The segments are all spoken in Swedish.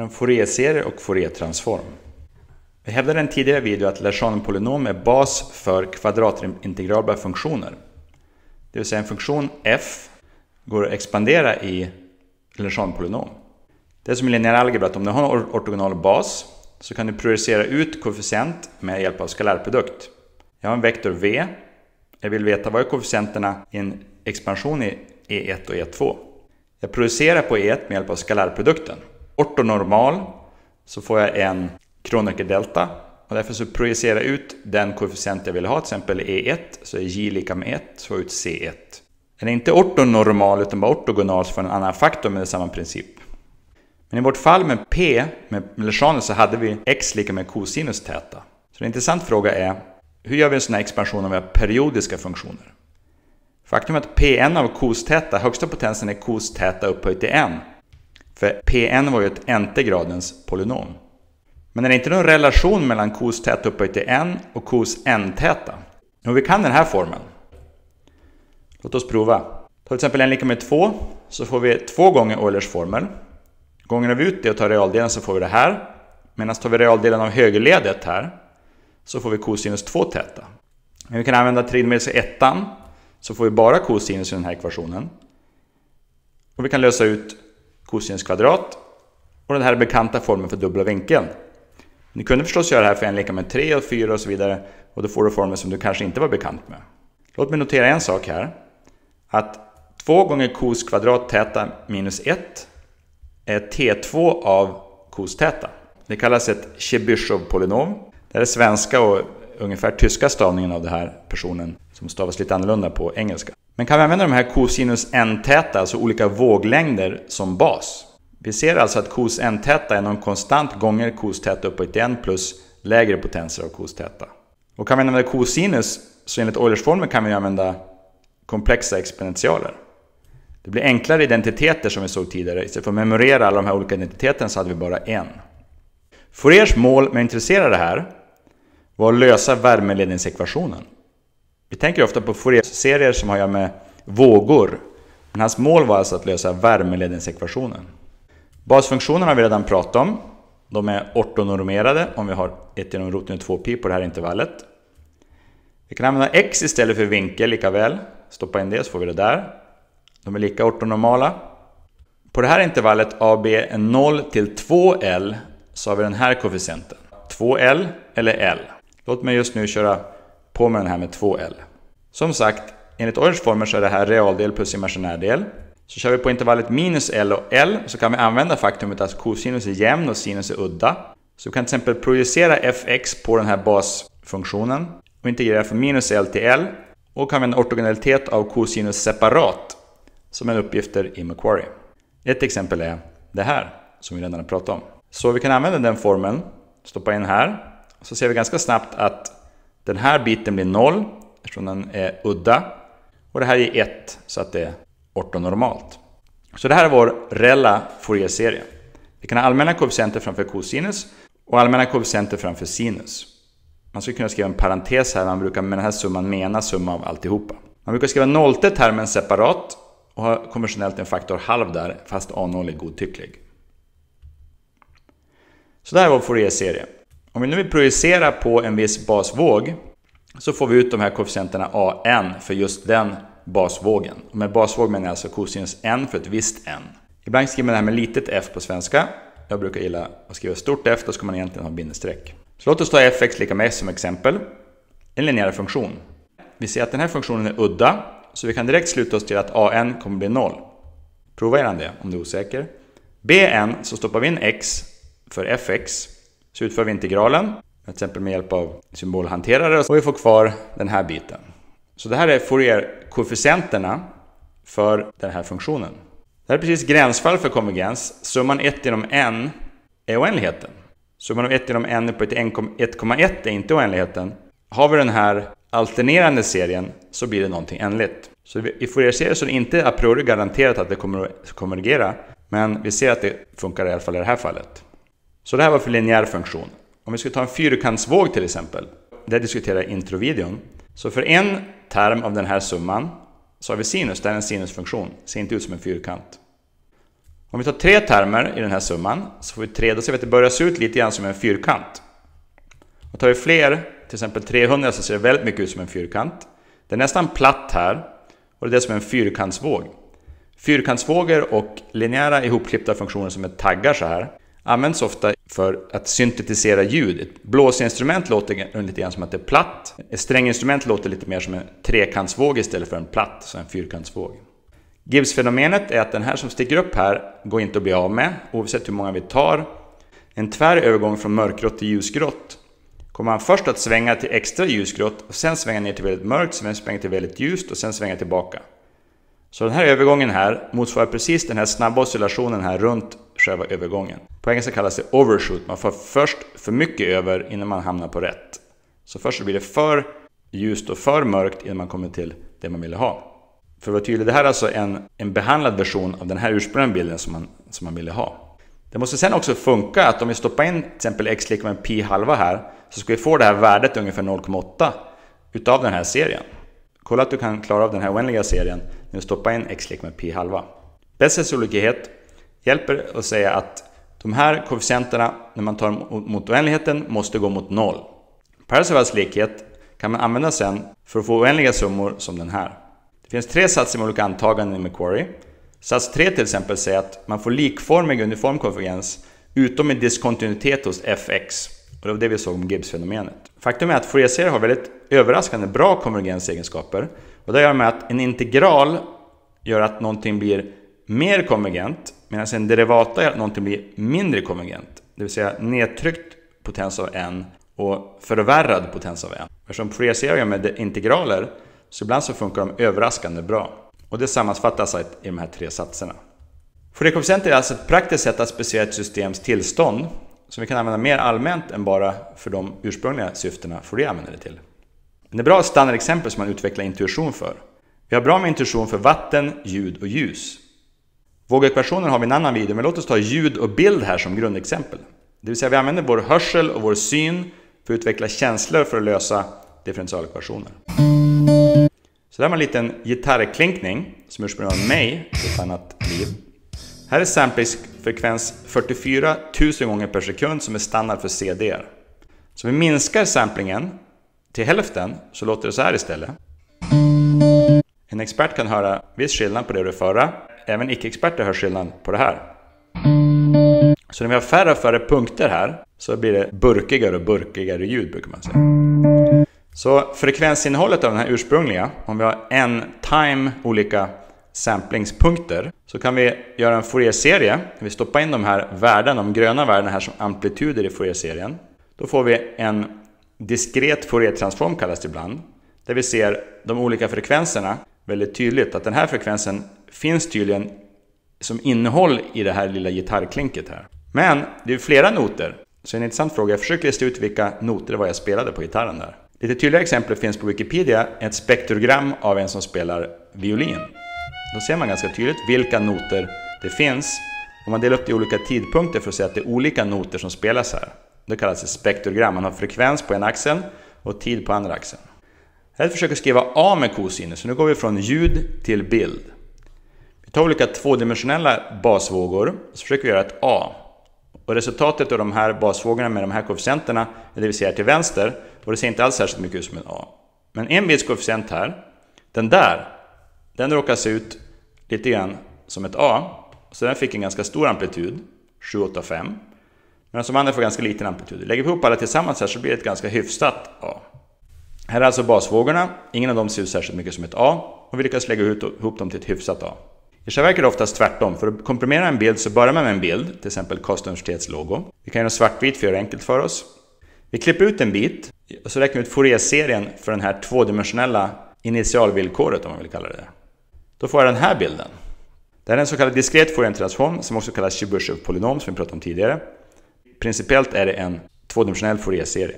är en serie och Fourier-transform. Vi hävdade i en tidigare video att Larsson-polynom är bas för kvadratintegrabla funktioner. Det vill säga en funktion f går att expandera i Larsson-polynom. Det är som i linjär algebra att om du har en ortogonal bas så kan du projicera ut koefficient med hjälp av skalärprodukt. Jag har en vektor v. Jag vill veta vad är koefficienterna i en expansion i E1 och E2. Jag projicerar på E1 med hjälp av skalärprodukten ortonormal så får jag en Kronecker-delta och därför så projicerar jag ut den koefficient jag vill ha, till exempel E1, så är J lika med 1, så får jag ut C1. Den är inte ortonormal utan bara ortogonal så får den en annan faktor med samma princip. Men i vårt fall med P, med Melichanus, så hade vi x lika med cosinus täta. Så en intressant fråga är, hur gör vi en sån här expansion om vi har periodiska funktioner? Faktum är att Pn av cos täta, högsta potensen är cos täta upphöjt till n. För Pn var ju ett nte-gradens polynom. Men är det inte någon relation mellan kos täta upphöjt till n och kos n-täta? Jo, vi kan den här formeln. Låt oss prova. Ta till exempel n lika med 2, så får vi två gånger Eulers formel. Gånger vi ut det och tar realdelen så får vi det här. Medan tar vi realdelen av högerledet här, så får vi kosinus 2 täta. Men vi kan använda trigonometriska ettan, så får vi bara kosinus i den här ekvationen. Och vi kan lösa ut kosinus kvadrat och den här bekanta formeln för dubbla vinkeln. Ni kunde förstås göra det här för en lika med 3 och 4 och så vidare och då får du formeln som du kanske inte var bekant med. Låt mig notera en sak här. Att 2 gånger kos kvadrat täta minus 1 är t2 av kos täta. Det kallas ett chebyshov polynom Det här är svenska och ungefär tyska stavningen av den här personen som stavas lite annorlunda på engelska. Men kan vi använda de här cosinus n-täta, alltså olika våglängder, som bas? Vi ser alltså att cos n-täta är någon konstant gånger cos täta upphöjt till n plus lägre potenser av cos täta. Och kan vi använda cosinus, så enligt Eulersformeln kan vi använda komplexa exponentialer. Det blir enklare identiteter som vi såg tidigare. Istället för att memorera alla de här olika identiteterna så hade vi bara en. Fouriers mål med att intressera det här var att lösa värmeledningsekvationen. Vi tänker ofta på Fourier-serier som har att göra med vågor. Men hans mål var alltså att lösa värmeledningsekvationen. Basfunktionerna har vi redan pratat om. De är ortonormerade om vi har ett genom roten 2pi på det här intervallet. Vi kan använda x istället för vinkel lika väl. Stoppa in det så får vi det där. De är lika ortonormala. På det här intervallet AB är 0 till 2L så har vi den här koefficienten. 2L eller L. Låt mig just nu köra på med den här med 2L. Som sagt, enligt Orangeformer så är det här realdel plus imaginärdel. Så kör vi på intervallet minus L och L så kan vi använda faktumet att kosinus är jämn och sinus är udda. Så vi kan till exempel projicera fx på den här basfunktionen och integrera från minus L till L och kan vi använda ortogonalitet av kosinus separat som en uppgifter i Macquarie. Ett exempel är det här som vi redan har pratat om. Så vi kan använda den formeln, stoppa in här, så ser vi ganska snabbt att den här biten blir 0 eftersom den är udda. Och det här är 1 så att det är ortonormalt. Så det här är vår rela Fourier-serie. Vi kan ha allmänna koefficienter framför cosinus och allmänna koefficienter framför sinus. Man skulle kunna skriva en parentes här, man brukar med den här summan mena summa av alltihopa. Man brukar skriva nollte termen separat och ha konventionellt en faktor halv där, fast A0 är godtycklig. Så det här är vår fourier serie om vi nu vill projicera på en viss basvåg så får vi ut de här koefficienterna AN för just den basvågen. Och med basvåg menar jag alltså kosinus N för ett visst N. Ibland skriver man det här med litet f på svenska. Jag brukar gilla att skriva stort f, då ska man egentligen ha bindestreck. Så låt oss ta fx lika med s som exempel. En linjär funktion. Vi ser att den här funktionen är udda, så vi kan direkt sluta oss till att an kommer bli 0. Prova gärna det om du är osäker. bn så stoppar vi in x för fx så utför vi integralen, till exempel med hjälp av symbolhanterare, och vi får kvar den här biten. Så det här är Fourier-koefficienterna för den här funktionen. Det här är precis gränsfall för konvergens. Summan 1 genom n är oändligheten. Summan av 1 genom n upphöjt till 1,1 är inte oändligheten. Har vi den här alternerande serien så blir det någonting ändligt. Så i Fourier-serien så är det inte a priori garanterat att det kommer att konvergera. Men vi ser att det funkar i alla fall i det här fallet. Så det här var för linjär funktion. Om vi skulle ta en fyrkantsvåg till exempel. Det diskuterar jag i introvideon. Så för en term av den här summan så har vi sinus, det är en sinusfunktion. Det Ser inte ut som en fyrkant. Om vi tar tre termer i den här summan så får vi tre, då ser vi att det börjar se ut lite grann som en fyrkant. Och tar vi fler, till exempel 300, så ser det väldigt mycket ut som en fyrkant. Det är nästan platt här och det är det som en fyrkantsvåg. Fyrkantsvågor och linjära ihopklippta funktioner som är taggar så här används ofta för att syntetisera ljud. Ett Blåsinstrument låter lite grann som att det är platt. Ett stränginstrument låter lite mer som en trekantsvåg istället för en platt, så en fyrkantsvåg. Gibbs-fenomenet är att den här som sticker upp här går inte att bli av med, oavsett hur många vi tar. En tvär övergång från mörkgrått till ljusgrått kommer han först att svänga till extra ljusgrått och sen svänga ner till väldigt mörkt, sen svänga till väldigt ljust och sen svänga tillbaka. Så den här övergången här motsvarar precis den här snabba oscillationen här runt själva övergången. På engelska kallas det overshoot. Man får först för mycket över innan man hamnar på rätt. Så först blir det för ljust och för mörkt innan man kommer till det man ville ha. För att vara tydlig, det här är alltså en, en behandlad version av den här ursprungliga bilden som man, som man ville ha. Det måste sen också funka att om vi stoppar in till exempel x lika med pi halva här så ska vi få det här värdet ungefär 0,8 utav den här serien. Kolla att du kan klara av den här oändliga serien när du stoppar in x lika med pi halva. Bästa sannolikhet hjälper att säga att de här koefficienterna, när man tar mot oändligheten, måste gå mot noll. Parasovals likhet kan man använda sen för att få oändliga summor som den här. Det finns tre satser med olika antaganden i Macquarie. Sats 3 till exempel säger att man får likformig uniform konvergens utom i diskontinuitet hos fx. Och det var det vi såg om Gibbs-fenomenet. Faktum är att 4E-serier har väldigt överraskande bra konvergensegenskaper. Och det gör med att en integral gör att någonting blir mer konvergent Medan en derivata är att någonting blir mindre konvergent, det vill säga nedtryckt potens av n och förvärrad potens av n. Eftersom projicerar med integraler så ibland så funkar de överraskande bra. Och det sammanfattas i de här tre satserna. Fourierkoefficienter är alltså ett praktiskt sätt att specificera ett systems tillstånd som vi kan använda mer allmänt än bara för de ursprungliga syftena Fourier använder det till. Men det är bra standardexempel som man utvecklar intuition för. Vi har bra med intuition för vatten, ljud och ljus. Vågekvationer har vi en annan video, men låt oss ta ljud och bild här som grundexempel. Det vill säga vi använder vår hörsel och vår syn för att utveckla känslor för att lösa differentialekvationer. Så där var en liten gitarrklinkning som ursprungligen var mig, ett annat liv. Här är samplingsfrekvens 44 000 gånger per sekund som är standard för CDR. Så vi minskar samplingen till hälften så låter det så här istället. En expert kan höra viss skillnad på det och det förra även icke-experter hör skillnad på det här. Så när vi har färre och färre punkter här så blir det burkigare och burkigare ljud brukar man säga. Så frekvensinnehållet av den här ursprungliga, om vi har en time olika samplingspunkter så kan vi göra en Fourier-serie. Vi stoppar in de här värdena, de gröna värdena här som amplituder i Fourier-serien. Då får vi en diskret Fourier-transform kallas det ibland. Där vi ser de olika frekvenserna väldigt tydligt. Att den här frekvensen finns tydligen som innehåll i det här lilla gitarrklinket här. Men det är flera noter. Så en intressant fråga, jag försöker lista ut vilka noter det var jag spelade på gitarren där. Lite tydligare exempel finns på Wikipedia, ett spektrogram av en som spelar violin. Då ser man ganska tydligt vilka noter det finns. Om man delar upp det i olika tidpunkter för att se att det är olika noter som spelas här. Det kallas ett spektrogram, man har frekvens på ena axeln och tid på andra axeln. Här försöker skriva A med kosinus, så nu går vi från ljud till bild. Ta olika tvådimensionella basvågor och så försöker vi göra ett A. Och resultatet av de här basvågorna med de här koefficienterna är det vi ser till vänster och det ser inte alls särskilt mycket ut som ett A. Men en bits koefficient här, den där, den råkar se ut lite grann som ett A. Så den fick en ganska stor amplitud, 7, 8, 5. Medan de andra får ganska liten amplitud. Lägger vi ihop alla tillsammans här så blir det ett ganska hyfsat A. Här är alltså basvågorna, ingen av dem ser ut särskilt mycket som ett A och vi lyckas lägga ihop dem till ett hyfsat A. I själva verket är det oftast tvärtom. För att komprimera en bild så börjar man med en bild, till exempel Karlstads universitets logo. Vi kan göra den svartvit för att göra det enkelt för oss. Vi klipper ut en bit och så räknar vi ut Fourier-serien för den här tvådimensionella initialvillkoret, om man vill kalla det Då får jag den här bilden. Det här är en så kallad diskret Fourier-transform som också kallas Chebyshev-polynom som vi pratade om tidigare. Principiellt är det en tvådimensionell Fourier-serie.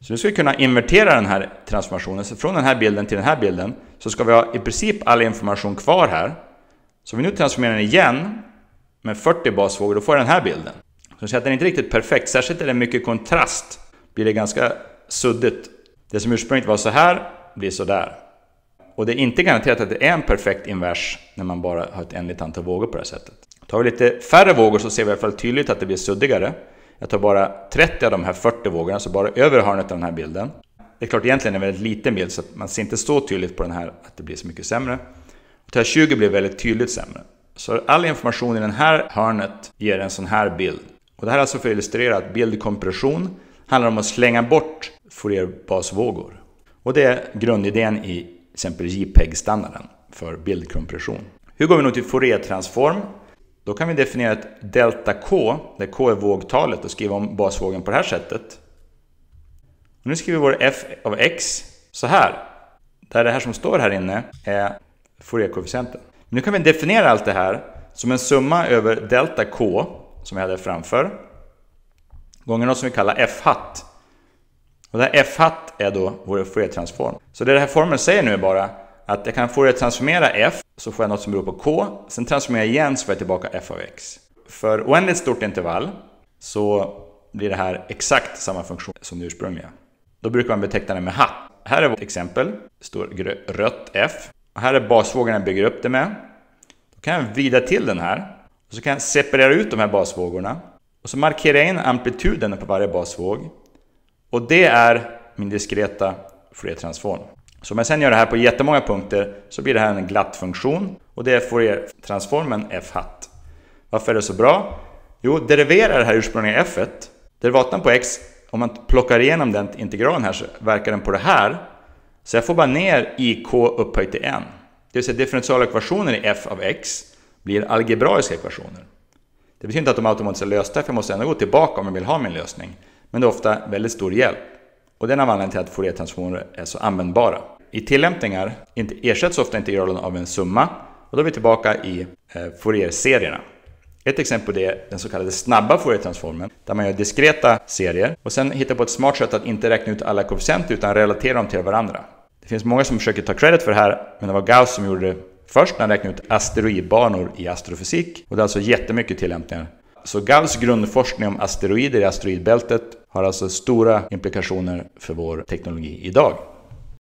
Så nu ska vi kunna invertera den här transformationen. Så från den här bilden till den här bilden så ska vi ha i princip all information kvar här så om vi nu transformerar den igen med 40 basvågor, då får jag den här bilden. Så att den är inte riktigt perfekt, särskilt är det mycket kontrast blir det ganska suddigt. Det som ursprungligen var så här blir så där. Och det är inte garanterat att det är en perfekt invers när man bara har ett ändligt antal vågor på det här sättet. Tar vi lite färre vågor så ser vi i alla fall tydligt att det blir suddigare. Jag tar bara 30 av de här 40 vågorna, så bara över hörnet av den här bilden. Det är klart, egentligen är det en väldigt liten bild så man ser inte så tydligt på den här att det blir så mycket sämre. TR20 blir väldigt tydligt sämre. Så all information i det här hörnet ger en sån här bild. Och det här är alltså för att illustrera att bildkompression handlar om att slänga bort Fourierbasvågor. Och det är grundidén i till exempel JPEG-standarden för bildkompression. Hur går vi nu till Fouriertransform? Då kan vi definiera ett delta K, där K är vågtalet, och skriva om basvågen på det här sättet. Och nu skriver vi vår F av X så här. Där det här som står här inne är Fourierkoefficienten. Nu kan vi definiera allt det här som en summa över delta k, som jag hade framför, gånger något som vi kallar f-hatt. Och det här f-hatt är då vår fouriertransform. Så det den här formeln säger nu är bara att jag kan fouriertransformera f, så får jag något som beror på k, sen transformerar jag igen så får jag tillbaka f av x. För oändligt stort intervall så blir det här exakt samma funktion som det ursprungliga. Då brukar man beteckna det med hatt. Här är vårt exempel, det står rött f här är basvågorna jag bygger upp det med. Då kan jag vrida till den här. Och så kan jag separera ut de här basvågorna. Och så markerar jag in amplituden på varje basvåg. Och det är min diskreta fourier Så om jag sen gör det här på jättemånga punkter så blir det här en glatt funktion och det är fourier f hat. Varför är det så bra? Jo, derivera det här ursprungliga f, et derivatan på x, om man plockar igenom den integralen här så verkar den på det här så jag får bara ner IK upphöjt till 1. Det vill säga differentialekvationer i f av x blir algebraiska ekvationer. Det betyder inte att de automatiskt är lösta, för jag måste ändå gå tillbaka om jag vill ha min lösning. Men det är ofta väldigt stor hjälp. Och det är en av anledningarna till att fourier är så användbara. I tillämpningar ersätts ofta integralen av en summa och då är vi tillbaka i eh, Fourier-serierna. Ett exempel på det är den så kallade snabba Fouriertransformen, där man gör diskreta serier och sen hittar på ett smart sätt att inte räkna ut alla koefficienter utan relatera dem till varandra. Det finns många som försöker ta credit för det här, men det var Gauss som gjorde det först när han räknade ut asteroidbanor i astrofysik. Och det är alltså jättemycket tillämpningar. Så Gauss grundforskning om asteroider i asteroidbältet har alltså stora implikationer för vår teknologi idag.